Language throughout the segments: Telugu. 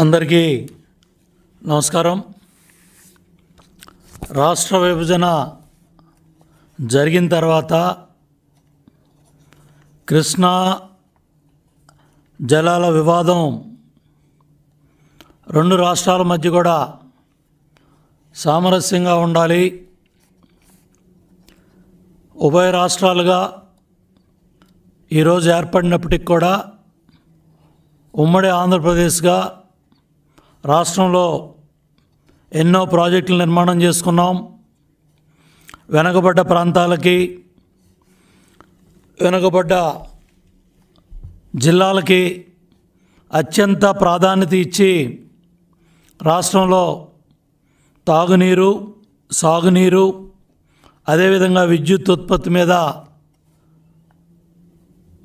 అందరికీ నమస్కారం రాష్ట్ర విభజన జరిగిన తర్వాత కృష్ణా జలాల వివాదం రెండు రాష్ట్రాల మధ్య కూడా సామరస్యంగా ఉండాలి ఉభయ రాష్ట్రాలుగా ఈరోజు ఏర్పడినప్పటికి కూడా ఉమ్మడి ఆంధ్రప్రదేశ్గా రాష్ట్రంలో ఎన్నో ప్రాజెక్టులు నిర్మాణం చేసుకున్నాం వెనుకబడ్డ ప్రాంతాలకి వెనుకబడ్డ జిల్లాలకి అత్యంత ప్రాధాన్యత ఇచ్చి రాష్ట్రంలో తాగునీరు సాగునీరు అదేవిధంగా విద్యుత్ ఉత్పత్తి మీద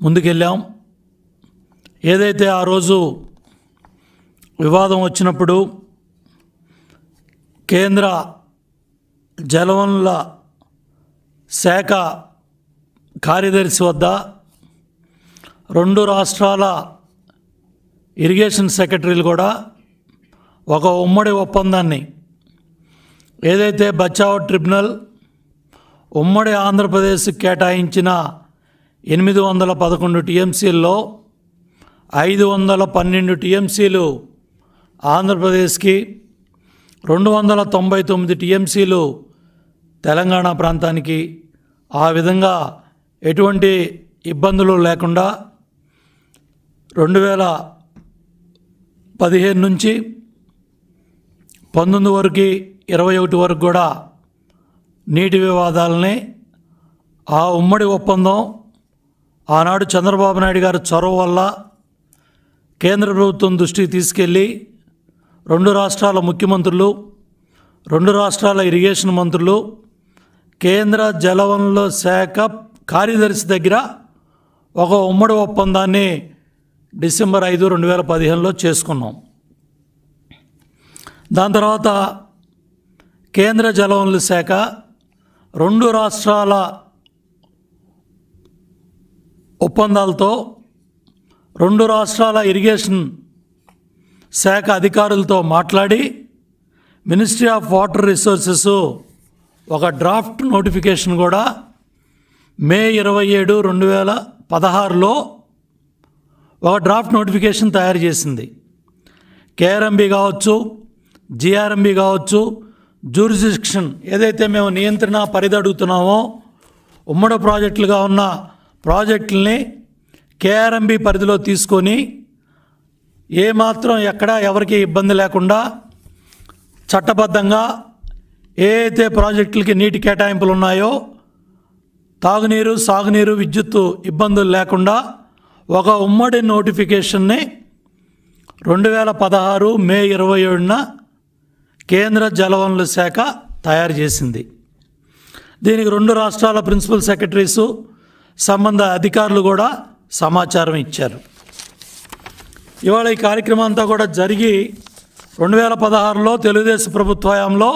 ముందుకెళ్ళాం ఏదైతే ఆ రోజు వివాదం వచ్చినప్పుడు కేంద్ర జలవనుల శాఖ కార్యదర్శి వద్ద రెండు రాష్ట్రాల ఇరిగేషన్ సెక్రటరీలు కూడా ఒక ఉమ్మడి ఒప్పందాన్ని ఏదైతే బచావో ట్రిబ్యునల్ ఉమ్మడి ఆంధ్రప్రదేశ్ కేటాయించిన ఎనిమిది వందల పదకొండు టీఎంసీల్లో ఐదు వందల పన్నెండు టీఎంసీలు ఆంధ్రప్రదేశ్కి రెండు వందల తొంభై తొమ్మిది టీఎంసీలు తెలంగాణ ప్రాంతానికి ఆ విధంగా ఎటువంటి ఇబ్బందులు లేకుండా రెండు వేల పదిహేను నుంచి పంతొమ్మిది వరకు ఇరవై ఒకటి వరకు కూడా నీటి వివాదాలని ఆ ఉమ్మడి ఒప్పందం ఆనాడు చంద్రబాబు నాయుడు గారి చొరవ వల్ల కేంద్ర ప్రభుత్వం దృష్టికి తీసుకెళ్ళి రెండు రాష్ట్రాల ముఖ్యమంత్రులు రెండు రాష్ట్రాల ఇరిగేషన్ మంత్రులు కేంద్ర జలవనరుల శాఖ కార్యదర్శి దగ్గర ఒక ఉమ్మడి ఒప్పందాన్ని డిసెంబర్ ఐదు రెండు వేల పదిహేనులో చేసుకున్నాం దాని తర్వాత కేంద్ర జలవనరుల శాఖ రెండు రాష్ట్రాల ఒప్పందాలతో రెండు రాష్ట్రాల ఇరిగేషన్ శాఖ అధికారులతో మాట్లాడి మినిస్ట్రీ ఆఫ్ వాటర్ రిసోర్సెస్ ఒక డ్రాఫ్ట్ నోటిఫికేషన్ కూడా మే ఇరవై ఏడు రెండు వేల పదహారులో ఒక డ్రాఫ్ట్ నోటిఫికేషన్ తయారు చేసింది కేఆర్ఎంబి కావచ్చు జిఆర్ఎంబి కావచ్చు జూరిస్డిక్షన్ ఏదైతే మేము నియంత్రణ అడుగుతున్నామో ఉమ్మడి ప్రాజెక్టులుగా ఉన్న ప్రాజెక్టుల్ని కేఆర్ఎంబి పరిధిలో తీసుకొని ఏమాత్రం ఎక్కడా ఎవరికి ఇబ్బంది లేకుండా చట్టబద్ధంగా ఏ అయితే ప్రాజెక్టులకి నీటి కేటాయింపులు ఉన్నాయో తాగునీరు సాగునీరు విద్యుత్తు ఇబ్బందులు లేకుండా ఒక ఉమ్మడి నోటిఫికేషన్ని రెండు వేల పదహారు మే ఇరవై ఏడున కేంద్ర జలవనరుల శాఖ తయారు చేసింది దీనికి రెండు రాష్ట్రాల ప్రిన్సిపల్ సెక్రటరీసు సంబంధ అధికారులు కూడా సమాచారం ఇచ్చారు ఇవాళ ఈ కార్యక్రమం అంతా కూడా జరిగి రెండు వేల పదహారులో తెలుగుదేశం ప్రభుత్వ హయాంలో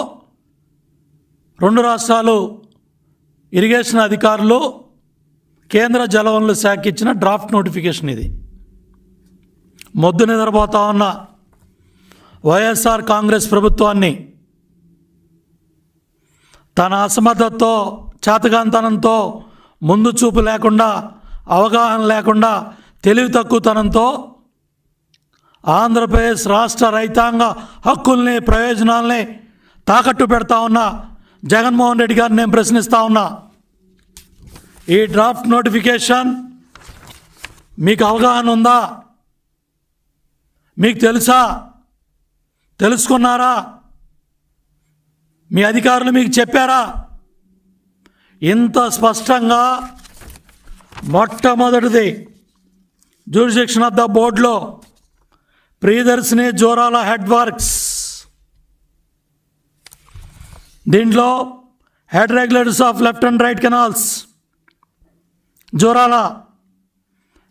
రెండు రాష్ట్రాలు ఇరిగేషన్ అధికారులు కేంద్ర జలవనరుల శాఖ ఇచ్చిన డ్రాఫ్ట్ నోటిఫికేషన్ ఇది మొద్దు నిద్రపోతా ఉన్న వైఎస్ఆర్ కాంగ్రెస్ ప్రభుత్వాన్ని తన అసమర్థతతో చేతగాంతనంతో ముందు చూపు లేకుండా అవగాహన లేకుండా తెలివి తక్కువతనంతో ఆంధ్రప్రదేశ్ రాష్ట్ర రైతాంగ హక్కుల్ని ప్రయోజనాల్ని తాకట్టు పెడతా ఉన్నా జగన్మోహన్ రెడ్డి గారిని నేను ప్రశ్నిస్తా ఉన్నా ఈ డ్రాఫ్ట్ నోటిఫికేషన్ మీకు అవగాహన ఉందా మీకు తెలుసా తెలుసుకున్నారా మీ అధికారులు మీకు చెప్పారా ఇంత స్పష్టంగా మొట్టమొదటిది జ్యూరిడిక్షన్ ఆఫ్ ద బోర్డులో ప్రియదర్శిని జోరాల హెడ్ వర్క్స్ దీంట్లో head regulators of left and right canals Jurala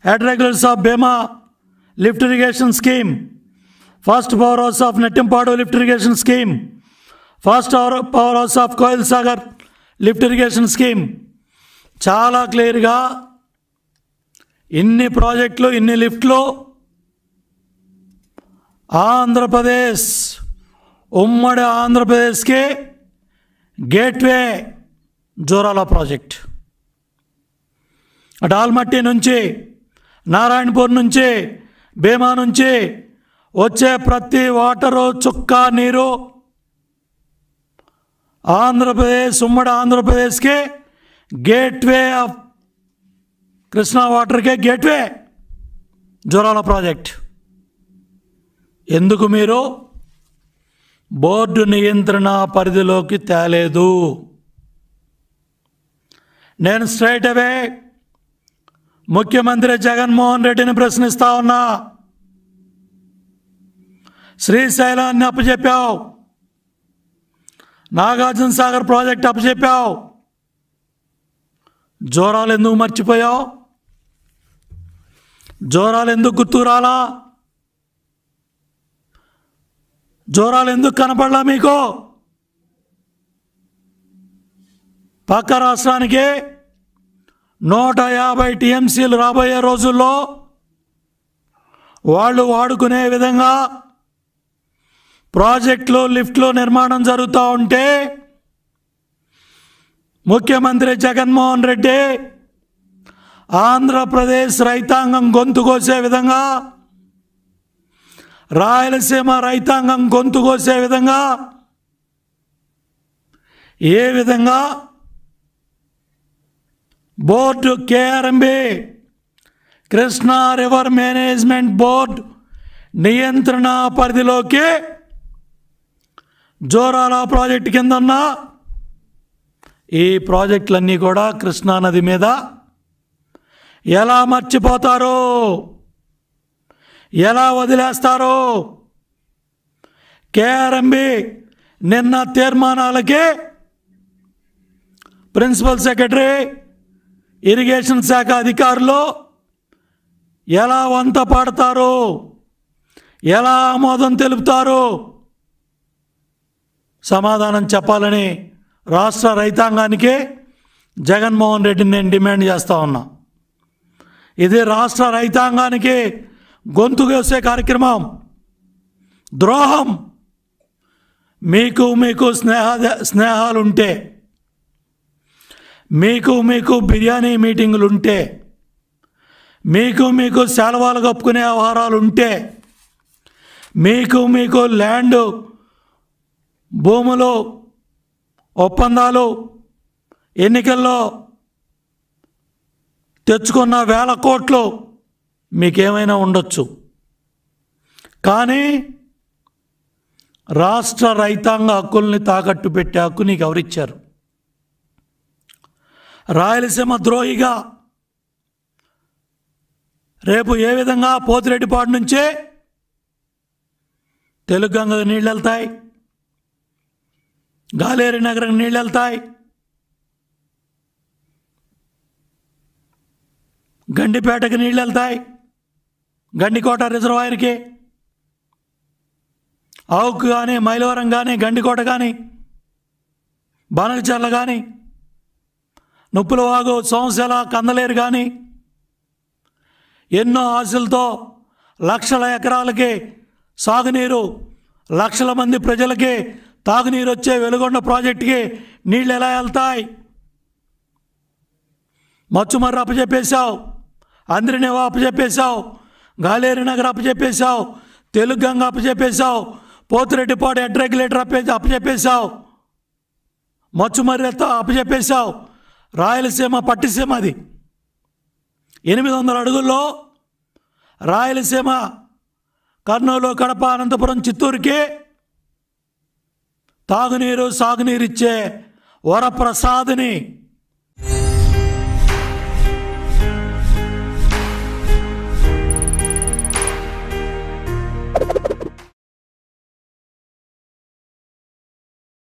head regulators of Bhima lift irrigation scheme first power house of Nettempadu lift irrigation scheme first power house of Koil Sagar lift irrigation scheme చాలా క్లియర్గా ఇన్ని ప్రాజెక్టులు ఇన్ని లిఫ్ట్లు ఆంధ్రప్రదేశ్ ఉమ్మడి ఆంధ్రప్రదేశ్కి గేట్వే జోరాల ప్రాజెక్ట్ డాల్మట్టి నుంచి నారాయణపూర్ నుంచి భీమా నుంచి వచ్చే ప్రతి వాటరు చుక్క నీరు ఆంధ్రప్రదేశ్ ఉమ్మడి ఆంధ్రప్రదేశ్కి గేట్వే ఆఫ్ కృష్ణా వాటర్కే గేట్వే జోరాల ప్రాజెక్ట్ ఎందుకు మీరు బోర్డు నియంత్రణ పరిధిలోకి తేలేదు నేను స్ట్రైట్ అవే ముఖ్యమంత్రి జగన్మోహన్ రెడ్డిని ప్రశ్నిస్తా ఉన్నా శ్రీశైలాన్ని అప్పచెప్పావు నాగార్జున సాగర్ ప్రాజెక్ట్ అప్పచెప్పావు జోరాలు ఎందుకు మర్చిపోయావు జోరాలు ఎందుకు గుర్తురాలా జ్వరాలు ఎందుకు కనపడలా మీకు పక్క రాష్ట్రానికి నూట యాభై టీఎంసీలు రాబోయే రోజుల్లో వాళ్ళు వాడుకునే విధంగా ప్రాజెక్టులు లిఫ్ట్లు నిర్మాణం జరుగుతూ ఉంటే ముఖ్యమంత్రి జగన్మోహన్ రెడ్డి ఆంధ్రప్రదేశ్ రైతాంగం గొంతు కోసే విధంగా రాయలసీమ రైతాంగం గొంతు కోసే విధంగా ఏ విధంగా board KRMB Krishna river management board నియంత్రణ పరిధిలోకి జోరాల ప్రాజెక్టు కిందన్న ఈ ప్రాజెక్టులన్నీ కూడా కృష్ణానది మీద ఎలా మర్చిపోతారో ఎలా వదిలేస్తారో కేఆర్ఎంబి నిన్న తీర్మానాలకి ప్రిన్సిపల్ సెక్రటరీ ఇరిగేషన్ శాఖ అధికారులు ఎలా వంత పాడతారు ఎలా ఆమోదం తెలుపుతారు సమాధానం చెప్పాలని రాష్ట్ర రైతాంగానికి జగన్మోహన్ రెడ్డిని నేను డిమాండ్ చేస్తూ ఉన్నా ఇది రాష్ట్ర రైతాంగానికి గొంతు వేసే కార్యక్రమం ద్రోహం మీకు మీకు స్నేహ స్నేహాలుంటే మీకు మీకు బిర్యానీ మీటింగులు ఉంటే మీకు మీకు సెలవాలు కప్పుకునే వ్యవహారాలు ఉంటే మీకు మీకు ల్యాండ్ భూములు ఒప్పందాలు ఎన్నికల్లో తెచ్చుకున్న వేల కోట్లు మీకేమైనా ఉండొచ్చు కానీ రాష్ట్ర రైతాంగ హక్కుల్ని తాకట్టు పెట్టే హక్కు నీకు ఎవరిచ్చారు రాయలసీమ ద్రోహిగా రేపు ఏ విధంగా పోతిరెడ్డిపాడు నుంచే తెలుగు గంగకు నీళ్ళు వెళ్తాయి గాలేరి నగరం నీళ్ళు వెళ్తాయి గండిపేటకు నీళ్ళు వెళ్తాయి గండికోట రిజర్వాయర్కే ఆవుకు కానీ మైలవరం కానీ గండికోట కానీ బాణలిచర్ల కానీ నొప్పులవాగు సంవత్సరాల కందలేరు కానీ ఎన్నో ఆశలతో లక్షల ఎకరాలకి సాగునీరు లక్షల మంది ప్రజలకి తాగునీరు వచ్చే వెలుగొండ ప్రాజెక్టుకి నీళ్ళు ఎలా వెళ్తాయి మచ్చుమర్ర అప్పచెప్పేశావు అందరినీ అప్పచెప్పేశావు గాలేరు నగర్ అప్పచెప్పేశావు తెలుగు గంగ అప్పచెప్పేశావు పోతిరెడ్డిపాడు హెడ్ రెగ్యులేటర్ అప్పే అప్పచెప్పేశావు మచ్చుమర్రెత్త అప్పచెప్పేశావు రాయలసీమ పట్టిసీమ అది ఎనిమిది వందల అడుగుల్లో రాయలసీమ కర్నూలు కడప అనంతపురం చిత్తూరుకి తాగునీరు సాగునీరు ఇచ్చే వరప్రసాద్ని